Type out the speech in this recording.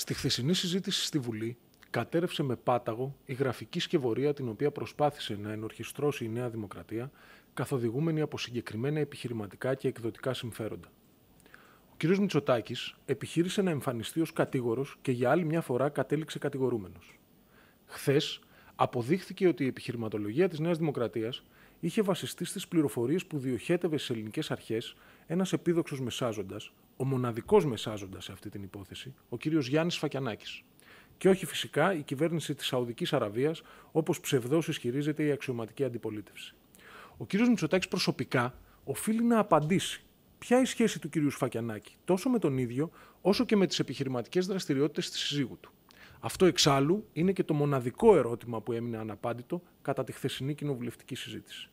Στη χθεσινή συζήτηση στη Βουλή, κατέρευσε με πάταγο η γραφική σκευωρία την οποία προσπάθησε να ενορχιστρώσει η Νέα Δημοκρατία, καθοδηγούμενη από συγκεκριμένα επιχειρηματικά και εκδοτικά συμφέροντα. Ο κ. Μητσοτάκης επιχείρησε να εμφανιστεί ως κατήγορος και για άλλη μια φορά κατέληξε κατηγορούμενος. Χθες, αποδείχθηκε ότι η επιχειρηματολογία της Νέας Δημοκρατίας είχε βασιστεί στις πληροφορίες που διοχέτευε στις ελληνικές αρχές ένας επίδοξος μεσάζοντας, ο μοναδικός μεσάζοντας σε αυτή την υπόθεση, ο κύριος Γιάννης Φακιανάκης. Και όχι φυσικά η κυβέρνηση της Σαουδικής Αραβίας, όπως ψευδό ισχυρίζεται η αξιωματική αντιπολίτευση. Ο κύριος Μητσοτάκης προσωπικά οφείλει να απαντήσει ποια η σχέση του κυρίου Σφακιανάκη τόσο με τον ίδιο όσο και με τις επιχειρηματικές δραστηριότητες της συζύγου του. Αυτό εξάλλου είναι και το μοναδικό ερώτημα που έμεινε αναπάντητο κατά τη χθεσινή κοινοβουλευτική συζήτηση.